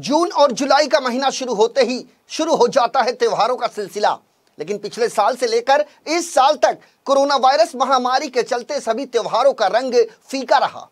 जून और जुलाई का महीना शुरू होते ही शुरू हो जाता है त्योहारों का सिलसिला लेकिन पिछले साल से लेकर इस साल तक कोरोना वायरस महामारी के चलते सभी त्योहारों का रंग फीका रहा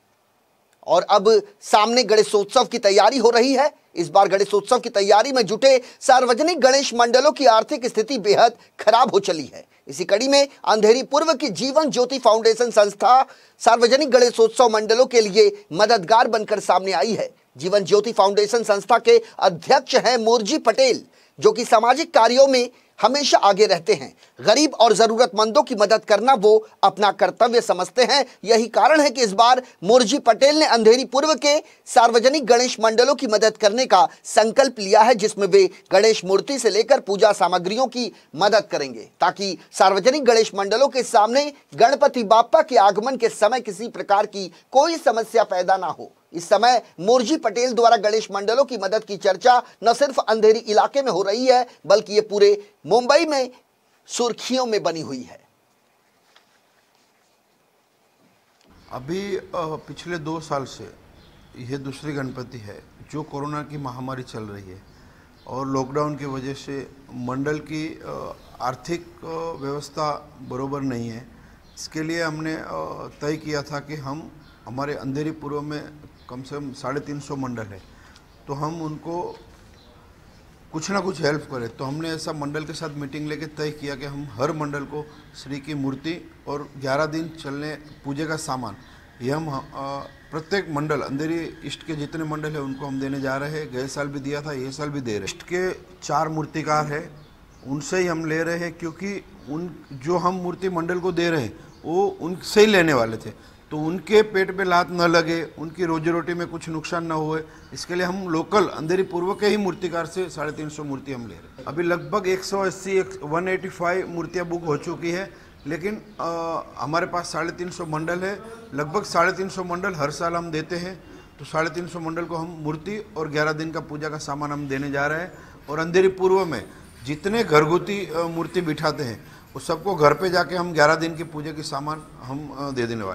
और अब सामने गणेशोत्सव की तैयारी हो रही है इस बार गणेशोत्सव की तैयारी में जुटे सार्वजनिक गणेश मंडलों की आर्थिक स्थिति बेहद खराब हो चली है इसी कड़ी में अंधेरी पूर्व की जीवन ज्योति फाउंडेशन संस्था सार्वजनिक गणेशोत्सव मंडलों के लिए मददगार बनकर सामने आई है जीवन ज्योति फाउंडेशन संस्था के अध्यक्ष हैं मोरजी पटेल जो कि सामाजिक कार्यों में हमेशा आगे रहते हैं गरीब और ज़रूरतमंदों की मदद करना वो अपना कर्तव्य समझते हैं यही कारण है कि इस बार मुरजी पटेल ने अंधेरी पूर्व के सार्वजनिक गणेश मंडलों की मदद करने का संकल्प लिया है जिसमें वे गणेश मूर्ति से लेकर पूजा सामग्रियों की मदद करेंगे ताकि सार्वजनिक गणेश मंडलों के सामने गणपति बापा के आगमन के समय किसी प्रकार की कोई समस्या पैदा ना हो इस समय मोरजी पटेल द्वारा गणेश मंडलों की मदद की चर्चा न सिर्फ अंधेरी इलाके में हो रही है बल्कि ये पूरे मुंबई में सुर्खियों में बनी हुई है अभी पिछले दो साल से यह दूसरी गणपति है जो कोरोना की महामारी चल रही है और लॉकडाउन की वजह से मंडल की आर्थिक व्यवस्था बरोबर नहीं है इसके लिए हमने तय किया था कि हम हमारे अंधेरी पूर्व में कम से कम साढ़े तीन सौ मंडल है तो हम उनको कुछ ना कुछ हेल्प करें तो हमने ऐसा मंडल के साथ मीटिंग लेके तय किया कि हम हर मंडल को श्री की मूर्ति और 11 दिन चलने पूजे का सामान ये हम प्रत्येक मंडल अंधेरी इष्ट के जितने मंडल है उनको हम देने जा रहे हैं गए साल भी दिया था ये साल भी दे रहे इष्ट के चार मूर्तिकार हैं उनसे ही हम ले रहे हैं क्योंकि उन जो हम मूर्ति मंडल को दे रहे हैं वो उनसे ही लेने वाले थे तो उनके पेट पे लात न लगे उनकी रोजी रोटी में कुछ नुकसान न होए इसके लिए हम लोकल अंधेरी पूर्व के ही मूर्तिकार से साढ़े तीन सौ मूर्ति हम ले रहे हैं अभी लगभग एक सौ अस्सी एक वन एटी फाइव मूर्तियाँ बुक हो चुकी है लेकिन आ, हमारे पास साढ़े तीन सौ मंडल है लगभग साढ़े तीन सौ मंडल हर साल हम देते हैं तो साढ़े तीन सौ मंडल को हम मूर्ति और ग्यारह दिन का पूजा का सामान हम देने जा रहे हैं और अंधेरी पूर्व में जितने घरगुती मूर्ति बिठाते हैं उस सबको घर पे जाके हम ग्यारह दिन की पूजा के सामान हम दे देने वाले